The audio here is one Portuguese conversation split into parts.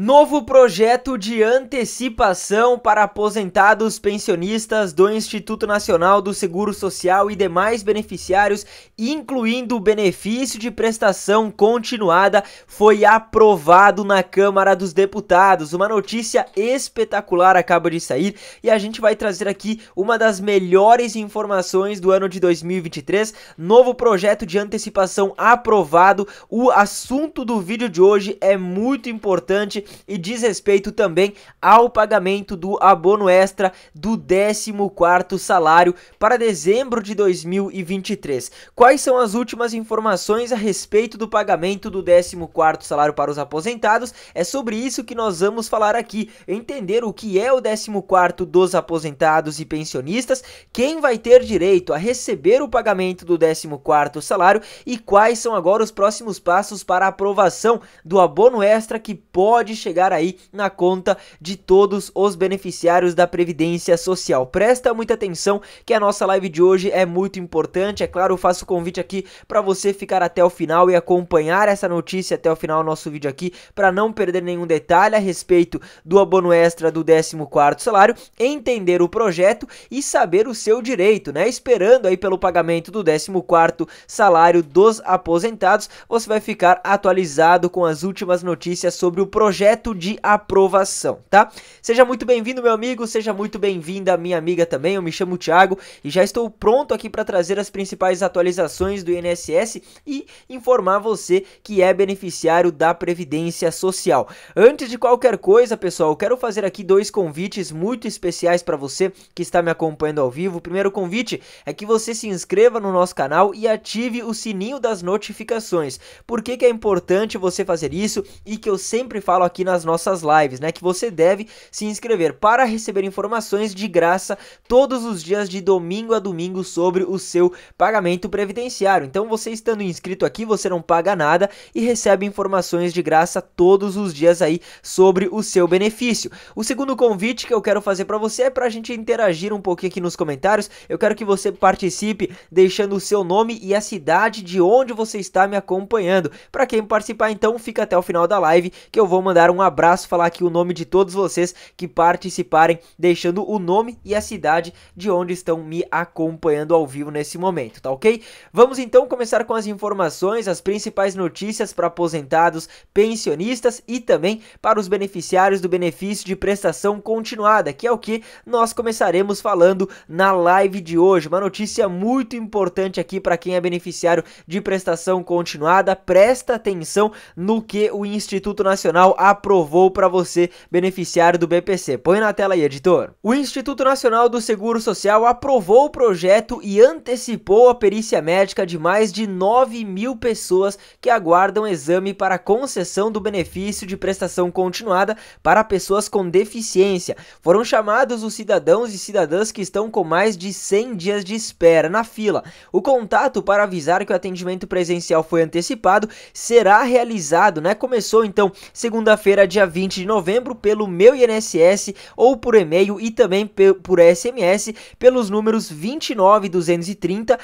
Novo projeto de antecipação para aposentados pensionistas do Instituto Nacional do Seguro Social e demais beneficiários, incluindo o benefício de prestação continuada, foi aprovado na Câmara dos Deputados. Uma notícia espetacular acaba de sair e a gente vai trazer aqui uma das melhores informações do ano de 2023. Novo projeto de antecipação aprovado. O assunto do vídeo de hoje é muito importante e diz respeito também ao pagamento do abono extra do 14º salário para dezembro de 2023. Quais são as últimas informações a respeito do pagamento do 14º salário para os aposentados? É sobre isso que nós vamos falar aqui, entender o que é o 14º dos aposentados e pensionistas, quem vai ter direito a receber o pagamento do 14º salário e quais são agora os próximos passos para a aprovação do abono extra que pode chegar aí na conta de todos os beneficiários da Previdência Social. Presta muita atenção que a nossa live de hoje é muito importante. É claro, eu faço o convite aqui para você ficar até o final e acompanhar essa notícia até o final do nosso vídeo aqui, para não perder nenhum detalhe a respeito do abono extra do 14 salário, entender o projeto e saber o seu direito, né? Esperando aí pelo pagamento do 14 salário dos aposentados, você vai ficar atualizado com as últimas notícias sobre o projeto projeto de aprovação, tá? Seja muito bem-vindo, meu amigo, seja muito bem-vinda, minha amiga também. Eu me chamo Thiago e já estou pronto aqui para trazer as principais atualizações do INSS e informar você que é beneficiário da Previdência Social. Antes de qualquer coisa, pessoal, quero fazer aqui dois convites muito especiais para você que está me acompanhando ao vivo. O primeiro convite é que você se inscreva no nosso canal e ative o sininho das notificações. Por que, que é importante você fazer isso e que eu sempre falo aqui nas nossas lives, né? Que você deve se inscrever para receber informações de graça todos os dias de domingo a domingo sobre o seu pagamento previdenciário. Então, você estando inscrito aqui, você não paga nada e recebe informações de graça todos os dias aí sobre o seu benefício. O segundo convite que eu quero fazer para você é para a gente interagir um pouquinho aqui nos comentários. Eu quero que você participe deixando o seu nome e a cidade de onde você está me acompanhando. Para quem participar, então fica até o final da live que eu vou mandar mandar um abraço, falar aqui o nome de todos vocês que participarem, deixando o nome e a cidade de onde estão me acompanhando ao vivo nesse momento, tá ok? Vamos então começar com as informações, as principais notícias para aposentados, pensionistas e também para os beneficiários do benefício de prestação continuada, que é o que nós começaremos falando na live de hoje. Uma notícia muito importante aqui para quem é beneficiário de prestação continuada. Presta atenção no que o Instituto Nacional aprovou para você, beneficiário do BPC. Põe na tela aí, editor. O Instituto Nacional do Seguro Social aprovou o projeto e antecipou a perícia médica de mais de 9 mil pessoas que aguardam exame para concessão do benefício de prestação continuada para pessoas com deficiência. Foram chamados os cidadãos e cidadãs que estão com mais de 100 dias de espera na fila. O contato para avisar que o atendimento presencial foi antecipado será realizado, né? Começou então segunda segunda-feira, dia 20 de novembro, pelo meu INSS ou por e-mail e também por SMS pelos números 270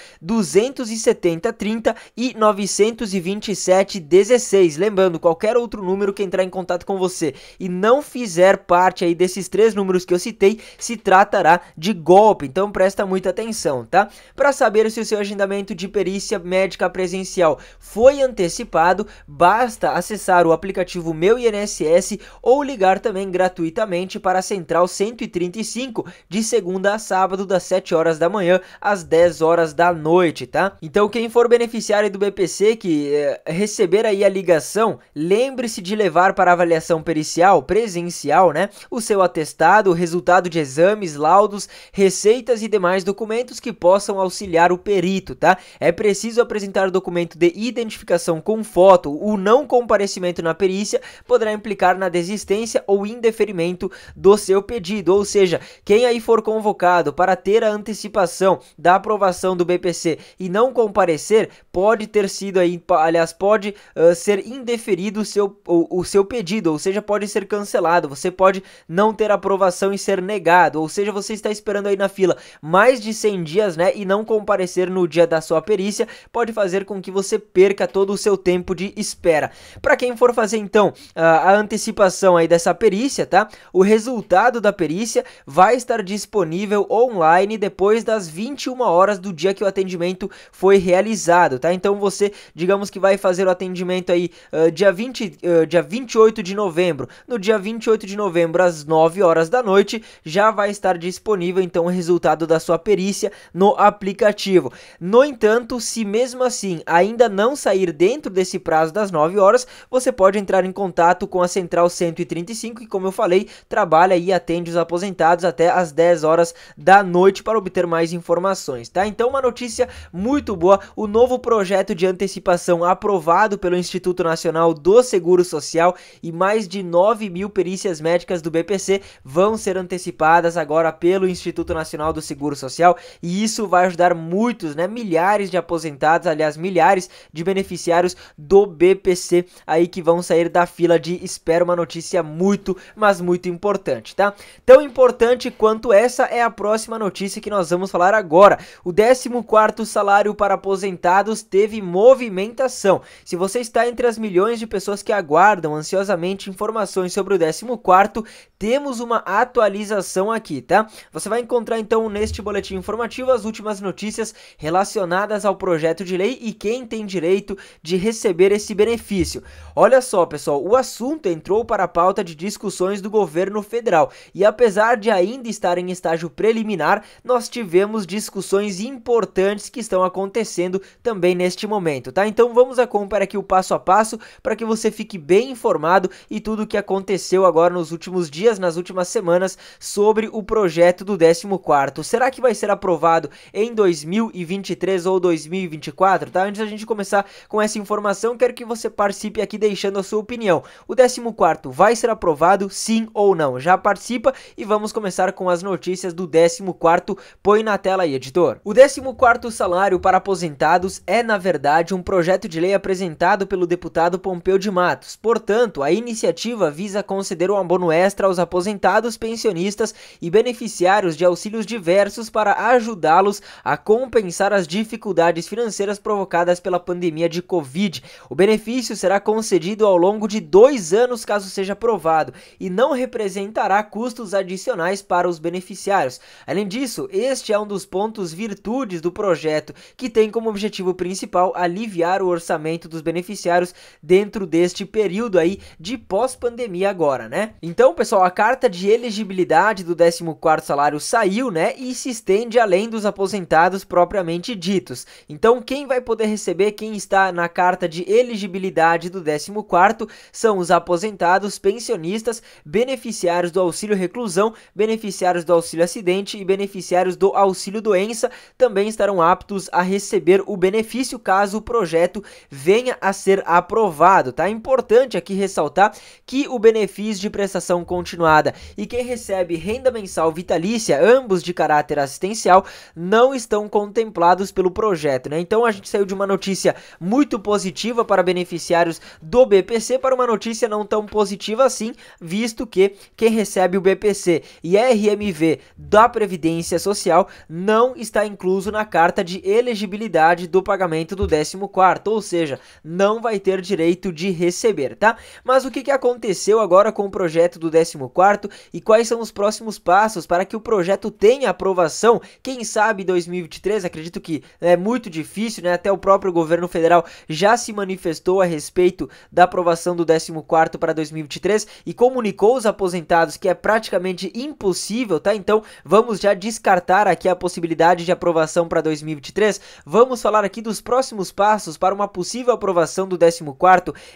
30 e 16. Lembrando, qualquer outro número que entrar em contato com você e não fizer parte aí desses três números que eu citei, se tratará de golpe. Então presta muita atenção, tá? Para saber se o seu agendamento de perícia médica presencial foi antecipado, basta acessar o aplicativo Meu INSS INSS ou ligar também gratuitamente para a Central 135 de segunda a sábado das 7 horas da manhã às 10 horas da noite, tá? Então quem for beneficiário do BPC que é, receber aí a ligação, lembre-se de levar para avaliação pericial, presencial, né? O seu atestado, o resultado de exames, laudos, receitas e demais documentos que possam auxiliar o perito, tá? É preciso apresentar documento de identificação com foto. O não comparecimento na perícia poderá implicar na desistência ou indeferimento do seu pedido. Ou seja, quem aí for convocado para ter a antecipação da aprovação do BPC e não comparecer, pode ter sido aí, aliás, pode uh, ser indeferido o seu, o, o seu pedido, ou seja, pode ser cancelado. Você pode não ter aprovação e ser negado, ou seja, você está esperando aí na fila mais de 100 dias, né, e não comparecer no dia da sua perícia, pode fazer com que você perca todo o seu tempo de espera. Para quem for fazer então a a antecipação aí dessa perícia, tá? O resultado da perícia vai estar disponível online depois das 21 horas do dia que o atendimento foi realizado, tá? Então você, digamos que vai fazer o atendimento aí uh, dia, 20, uh, dia 28 de novembro. No dia 28 de novembro, às 9 horas da noite, já vai estar disponível então o resultado da sua perícia no aplicativo. No entanto, se mesmo assim ainda não sair dentro desse prazo das 9 horas, você pode entrar em contato com a Central 135, que, como eu falei, trabalha e atende os aposentados até as 10 horas da noite para obter mais informações, tá? Então, uma notícia muito boa: o novo projeto de antecipação aprovado pelo Instituto Nacional do Seguro Social e mais de 9 mil perícias médicas do BPC vão ser antecipadas agora pelo Instituto Nacional do Seguro Social e isso vai ajudar muitos, né? Milhares de aposentados, aliás, milhares de beneficiários do BPC aí que vão sair da fila de hoje espero uma notícia muito, mas muito importante, tá? Tão importante quanto essa é a próxima notícia que nós vamos falar agora. O 14º salário para aposentados teve movimentação. Se você está entre as milhões de pessoas que aguardam ansiosamente informações sobre o 14º, temos uma atualização aqui, tá? Você vai encontrar então neste boletim informativo as últimas notícias relacionadas ao projeto de lei e quem tem direito de receber esse benefício. Olha só, pessoal, o assunto assunto entrou para a pauta de discussões do governo federal e, apesar de ainda estar em estágio preliminar, nós tivemos discussões importantes que estão acontecendo também neste momento, tá? Então vamos acompanhar aqui o passo a passo para que você fique bem informado e tudo o que aconteceu agora nos últimos dias, nas últimas semanas, sobre o projeto do 14 Será que vai ser aprovado em 2023 ou 2024, tá? Antes da gente começar com essa informação, quero que você participe aqui deixando a sua opinião. O o 14 vai ser aprovado sim ou não? Já participa e vamos começar com as notícias do 14 Põe na tela aí, editor. O 14 salário para aposentados é, na verdade, um projeto de lei apresentado pelo deputado Pompeu de Matos. Portanto, a iniciativa visa conceder um abono extra aos aposentados, pensionistas e beneficiários de auxílios diversos para ajudá-los a compensar as dificuldades financeiras provocadas pela pandemia de Covid. O benefício será concedido ao longo de dois dois anos caso seja aprovado e não representará custos adicionais para os beneficiários. Além disso, este é um dos pontos virtudes do projeto, que tem como objetivo principal aliviar o orçamento dos beneficiários dentro deste período aí de pós-pandemia agora, né? Então, pessoal, a carta de elegibilidade do 14º salário saiu, né, e se estende além dos aposentados propriamente ditos. Então, quem vai poder receber, quem está na carta de elegibilidade do 14º são os aposentados, pensionistas, beneficiários do auxílio reclusão, beneficiários do auxílio acidente e beneficiários do auxílio doença também estarão aptos a receber o benefício caso o projeto venha a ser aprovado, tá? É importante aqui ressaltar que o benefício de prestação continuada e quem recebe renda mensal vitalícia, ambos de caráter assistencial, não estão contemplados pelo projeto, né? Então a gente saiu de uma notícia muito positiva para beneficiários do BPC para uma notícia não tão positiva assim, visto que quem recebe o BPC e RMV da Previdência Social não está incluso na carta de elegibilidade do pagamento do 14 ou seja, não vai ter direito de receber, tá? Mas o que, que aconteceu agora com o projeto do 14 e quais são os próximos passos para que o projeto tenha aprovação? Quem sabe 2023, acredito que é muito difícil, né? Até o próprio governo federal já se manifestou a respeito da aprovação do 14 quarto para 2023 e comunicou os aposentados que é praticamente impossível, tá? Então vamos já descartar aqui a possibilidade de aprovação para 2023. Vamos falar aqui dos próximos passos para uma possível aprovação do 14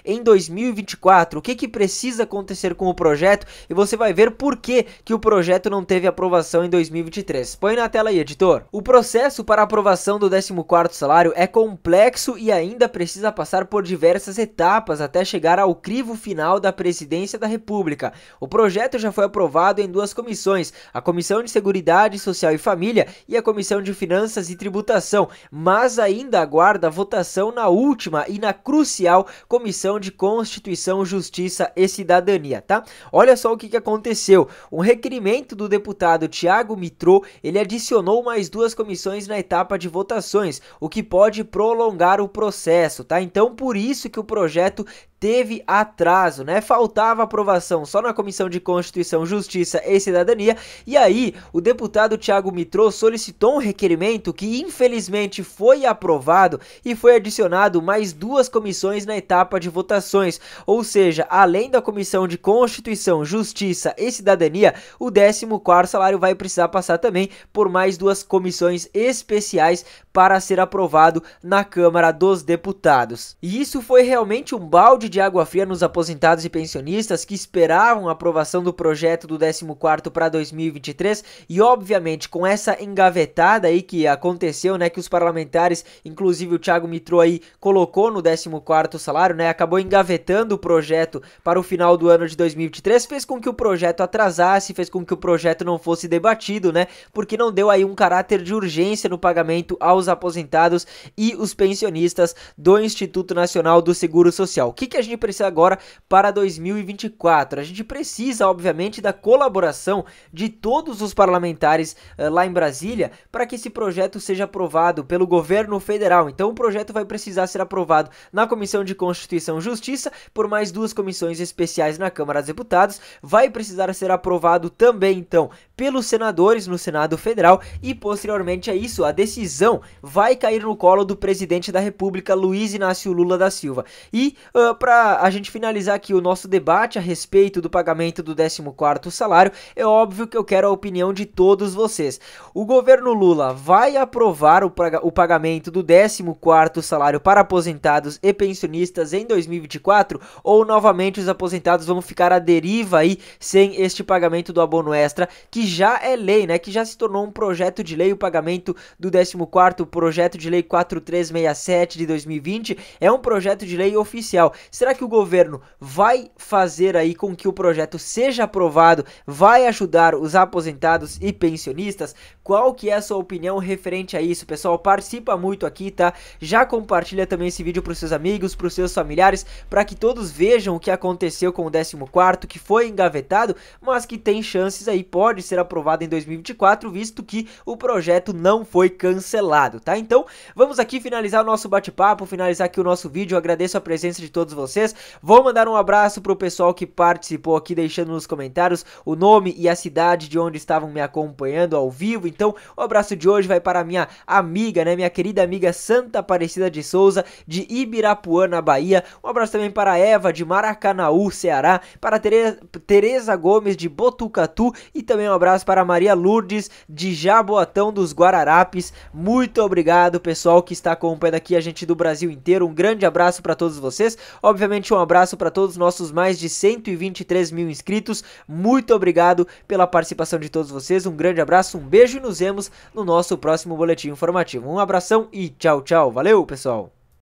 em 2024. O que, que precisa acontecer com o projeto e você vai ver por que, que o projeto não teve aprovação em 2023. Põe na tela aí, editor. O processo para aprovação do 14 salário é complexo e ainda precisa passar por diversas etapas até chegar ao crivo final final da Presidência da República. O projeto já foi aprovado em duas comissões, a Comissão de Seguridade Social e Família e a Comissão de Finanças e Tributação, mas ainda aguarda votação na última e na crucial Comissão de Constituição, Justiça e Cidadania, tá? Olha só o que, que aconteceu. Um requerimento do deputado Tiago Mitrô, ele adicionou mais duas comissões na etapa de votações, o que pode prolongar o processo, tá? Então, por isso que o projeto teve atraso, né? Faltava aprovação só na Comissão de Constituição, Justiça e Cidadania. E aí, o deputado Tiago Mitrô solicitou um requerimento que infelizmente foi aprovado e foi adicionado mais duas comissões na etapa de votações. Ou seja, além da Comissão de Constituição, Justiça e Cidadania, o 14 salário vai precisar passar também por mais duas comissões especiais para ser aprovado na Câmara dos Deputados. E isso foi realmente um balde balde de água fria nos aposentados e pensionistas que esperavam a aprovação do projeto do 14 para 2023 e obviamente com essa engavetada aí que aconteceu, né, que os parlamentares, inclusive o Thiago Mitro aí colocou no 14 salário, né, acabou engavetando o projeto para o final do ano de 2023, fez com que o projeto atrasasse, fez com que o projeto não fosse debatido, né, porque não deu aí um caráter de urgência no pagamento aos aposentados e os pensionistas do Instituto Nacional do Seguro Social. O que, que a gente precisa agora para 2024? A gente precisa, obviamente, da colaboração de todos os parlamentares uh, lá em Brasília para que esse projeto seja aprovado pelo governo federal. Então, o projeto vai precisar ser aprovado na Comissão de Constituição e Justiça, por mais duas comissões especiais na Câmara dos Deputados. Vai precisar ser aprovado também, então, pelos senadores no Senado Federal e, posteriormente a é isso, a decisão vai cair no colo do presidente da República, Luiz Inácio Lula da Silva. E, uh, eh, para para a gente finalizar aqui o nosso debate a respeito do pagamento do 14º salário, é óbvio que eu quero a opinião de todos vocês. O governo Lula vai aprovar o pagamento do 14º salário para aposentados e pensionistas em 2024 ou novamente os aposentados vão ficar à deriva aí sem este pagamento do abono extra, que já é lei, né? Que já se tornou um projeto de lei o pagamento do 14º projeto de lei 4367 de 2020 é um projeto de lei oficial. Será que o governo vai fazer aí com que o projeto seja aprovado? Vai ajudar os aposentados e pensionistas? Qual que é a sua opinião referente a isso, pessoal? Participa muito aqui, tá? Já compartilha também esse vídeo para os seus amigos, para os seus familiares, para que todos vejam o que aconteceu com o 14 que foi engavetado, mas que tem chances aí, pode ser aprovado em 2024, visto que o projeto não foi cancelado, tá? Então, vamos aqui finalizar o nosso bate-papo, finalizar aqui o nosso vídeo. agradeço a presença de todos vocês vocês. Vou mandar um abraço pro pessoal que participou aqui, deixando nos comentários o nome e a cidade de onde estavam me acompanhando ao vivo. Então, o abraço de hoje vai para minha amiga, né? Minha querida amiga Santa Aparecida de Souza, de Ibirapuã, na Bahia. Um abraço também para a Eva, de Maracanaú, Ceará. Para Tereza, Gomes, de Botucatu. E também um abraço para Maria Lourdes, de Jaboatão dos Guararapes. Muito obrigado, pessoal que está acompanhando aqui a gente do Brasil inteiro. Um grande abraço para todos vocês. Obviamente, um abraço para todos os nossos mais de 123 mil inscritos. Muito obrigado pela participação de todos vocês. Um grande abraço, um beijo e nos vemos no nosso próximo boletim informativo. Um abração e tchau, tchau. Valeu, pessoal!